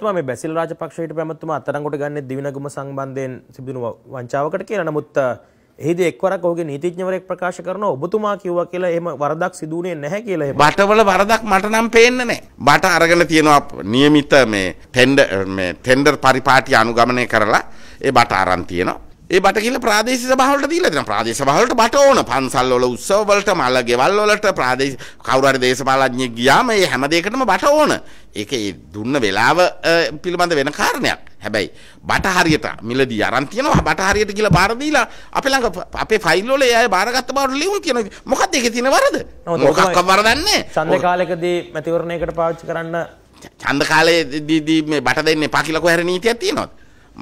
තුමා මේ බැසිල් රාජපක්ෂ හිටපු ඇමතිතුමා අත්අඩංගුවට ගන්නේ දිවිනගම සම්බන්ධයෙන් සිදුණු වංචාවකට කියලා. නමුත් එහිදී එක්වරක් ඔහුගේ නීතිඥවරයෙක් ප්‍රකාශ කරනවා ඔබතුමා කිව්වා කියලා එහෙම වරදක් සිදු වුණේ නැහැ කියලා. බටවල වරදක් මට නම් පේන්නේ නැහැ. බට අරගෙන තියෙනවා નિયમિત මේ ටෙන්ඩර් මේ ටෙන්ඩර් පරිපාටි අනුගමනය කරලා ඒ බට අරන් තියෙනවා. ඒ බටකිල්ල ප්‍රාදේශීය සභාවලට දීලා තියෙනවා. ප්‍රාදේශීය සභාවලට බට ඕන. පන්සල් වල උත්සව වලට, මල ගෙවල් වලට ප්‍රාදේශීය කවුරු හරි දේශපාලඥයෙක් ගියාම මේ හැම දෙයකටම බට ඕන. ඒක ඒ දුන්න වෙලාව පිළිබඳ වෙන කාරණයක්. හැබැයි බට හරියට මිලදී aran තියෙනවා. බට හරියට කියලා බාර දීලා අපේ ළඟ අපේ ෆයිල් වල ඒ අය බාරගත්ත බවට ලියුම් කියනවා. මොකක්ද ඒකේ තියෙන වරද? මොකක්වත් වරදක් නැහැ. සඳේ කාලයකදී මැතිවරණයකට පාවිච්චි කරන්න ඡන්ද කාලයේදී මේ බට දෙන්නේ පාකිලකෝ හැර නීතියක් තියෙනවා.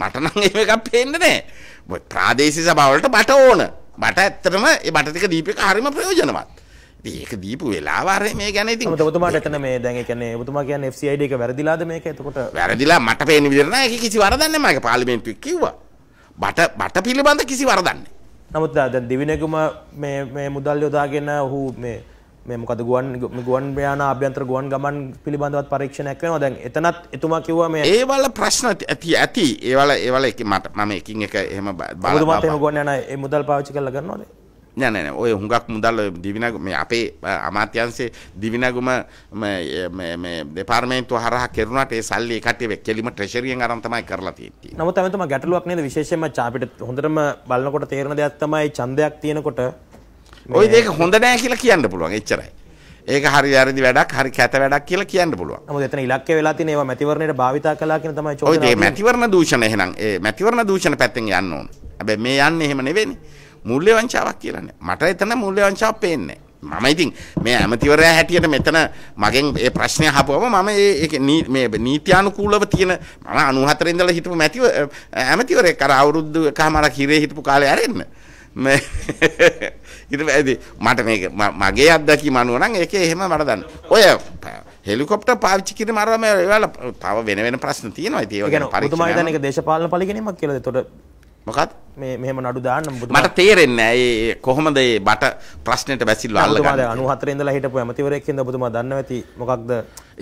මට නම් එහෙම එකක් පේන්නේ නැහැ. ප්‍රාදේශීය සභාවලට බට ඕන. බට ඇත්තටම ඒ බට ටික දීප එක හරිම ප්‍රයෝජනවත්. ඉතින් ඒක දීපු වෙලාව අර මේ ගැන ඉතින් ඔබතුමාට එතන මේ දැන් ඒ කියන්නේ ඔබතුමා කියන්නේ FCID එක වැරදිලාද මේක? එතකොට වැරදිලා මට පේන විදිහට නෑ ඒක කිසි වරදක් නෑ මම ඒක පාර්ලිමේන්තුවේ කිව්වා. බට බට පිළිබඳ කිසි වරදක් නෑ. නමුත් දැන් දිවිනේගම මේ මේ මුදල් යොදාගෙන ඔහු මේ මොකද ගුවන් ගුවන් යාන අභ්‍යන්තර ගුවන් ගමන් පිළිබඳවත් පරීක්ෂණයක් වෙනවා දැන් එතනත් එතුමා කිව්වා මේ ඒවල ප්‍රශ්න ඇති ඇති ඒවල ඒවල එක මට මම එකින් එක එහෙම බලන්න එතුමාත් එහෙම ගුවන් යාන ඒ මුදල් පාවිච්චි කරලා කරනවද නෑ නෑ ඔය හුඟක් මුදල් දිවිනගම මේ අපේ අමාත්‍යංශයේ දිවිනගම මේ මේ දෙපාර්තමේන්තුව හරහා කෙරුණාට ඒ සල්ලි කට්ටිය කෙලිම ට්‍රෙෂරියෙන් අරන් තමයි කරලා තියෙන්නේ. නමුත් අමතම ගැටලුවක් නේද විශේෂයෙන්ම අපිට හොඳටම බලනකොට තේරෙන දෙයක් තමයි ඡන්දයක් තියෙනකොට ඔය දෙක හොඳ නෑ කියලා කියන්න පුළුවන් එච්චරයි. ඒක හරි වැරදි වැඩක් හරි කැත වැඩක් කියලා කියන්න පුළුවන්. නමුත් එතන ඉලක්කය වෙලා තියෙන ඒවා මැතිවරණයට භාවිතා කළා කියන තමයි චෝදනාව. ඔය මේ මැතිවරණ දූෂණ එහෙනම් ඒ මැතිවරණ දූෂණ පැත්තෙන් යන්න ඕන. හැබැයි මේ යන්නේ එහෙම නෙවෙයිනේ. මූල්‍ය වංචාවක් කියලානේ. මට එතන මූල්‍ය වංචාවක් පේන්නේ මම ඉතින් මේ ඇමතිවරයා හැටියට මෙතන මගෙන් ඒ ප්‍රශ්නය අහපුවම මම ඒ මේ නීත්‍යානුකූලව තියෙන මම 94 ඉඳලා හිටපු මැතිව ඇමතිවරයෙක් අර අවුරුද්දකමාරක් හිරේ හිටපු කාලේ ඇරෙන්න. ඉතින් ඇයි මට මේක මගේ අත්දැකීම අනුව නම් ඒකේ එහෙම මට දන්න. ඔය හෙලිකොප්ටර් පාවිච්චි කිරීම අරම ඒවල තව වෙන වෙන ප්‍රශ්න තියෙනවා. ඉතින් ඒක ගැන පරීක්ෂණ කරන එක දේශපාලන පරිගණකයක් කියලාද? එතකොට මොකක්ද මේ මෙහෙම නඩු දාන්න මට තේරෙන්නේ නැහැ ඒ කොහොමද ඒ බට ප්‍රශ්නෙට බැසිල්ල අල්ලගන්නේ 94 ඉඳලා හිටපු ඇමතිවරයෙක් හින්දා ඔබතුමා දන්නව ඇති මොකක්ද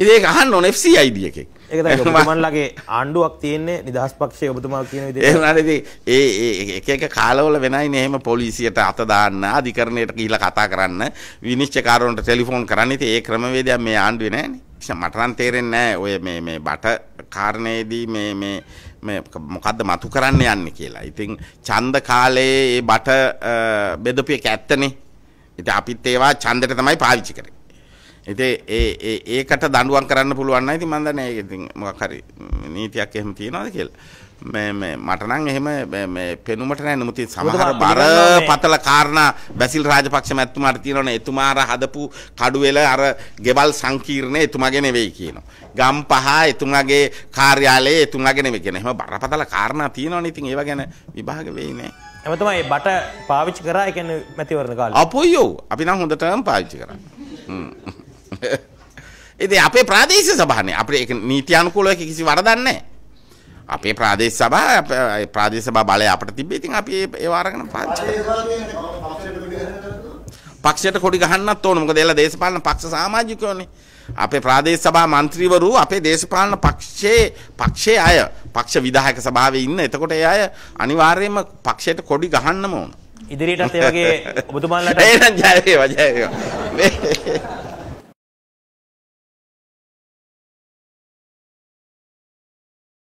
ඉතින් ඒක අහන්න ඕන FCID එකේ ඒක මන්ලගේ ආණ්ඩුවක් තියන්නේ නිදහස් පක්ෂය ඔබතුමා කියන විදි ඒ එක කාලවල වෙනයි නහෙම පොලිසියට අතදාන්න අධිකරණයට කියල කතා කරන්න විනිශ්චකාරන්ට ටෙලිෆෝන් කරන්න ඒ ක්‍රමවේදයක් මේ ආණ්ඩුව නෑන මටරන් තේරෙන්නේ ඔය මේ බට කාරණයේදී මේ මේ මොකක්ද මතු කරන්න යන්න කියලා. ඉතින් චන්ද කාලයේ ඒ බට බෙදපියක ඇත්තනේ. ඉතින් අපිත් ඒවා චන්දට තමයි පාවිච්චි කරේ. ඉතින් ඒ ඒ ඒකට දඬුවම් කරන්න පුළුවන් නම් ඉතින් මම දන්නේ ඒක ඉතින් මොකක් හරි නීතියක් එහෙම තියනවාද කියලා. මේ මේ මට නම් එහෙම මේ පෙනුමට නැහැ නමුත් සමහර බරපතල කාරණා බැසිල් රාජපක්ෂ මැතිතුමාට තියෙනවනේ එතුමා අර හදපු කඩුවෙල අර ගෙවල් සංකීර්ණේ එතුමාගේ නෙවෙයි කියනවා. ගම්පහ එතුමාගේ කාර්යාලයේ එතුමාගේ නෙවෙයි කියන. එහෙම බරපතල කාරණා තියෙනවනේ. ඉතින් ඒව ගැන විභාග වෙයි නෑ. එමෙතම මේ බට පාවිච්චි කරා ඒ කියන්නේ මැතිවරණ කාලේ. අපොයියෝ අපි නම් හොඳටම පාවිච්චි කරා. හ්ම්. ඉතින් අපේ ප්‍රාදේශීය සභානේ අපේ නීතියානුකූලව කිසි වරදක් නැහැ. අපේ ප්‍රාදේශ සභා ප්‍රාදේශ සභා බලය අපිට තිබ්බේ. ඉතින් අපි ඒව අරගෙන පාවිච්චි පක්ෂයට කොඩි ගහන්නත් ඕන. මොකද ඒලා දේශපාලන පක්ෂ සමාජිකයෝනේ. අපේ ප්‍රාදේශ සභා മന്ത്രിවරු අපේ දේශපාලන පක්ෂයේ පක්ෂයේ අය පක්ෂ විධායක සභාවේ ඉන්න. එතකොට ඒ අය අනිවාර්යයෙන්ම පක්ෂයට කොඩි ගහන්නම ඕන. ඉදිරියටත් ඒ වගේ ඔබතුමාලට එහෙනම් ජය වේවා ජය වේවා.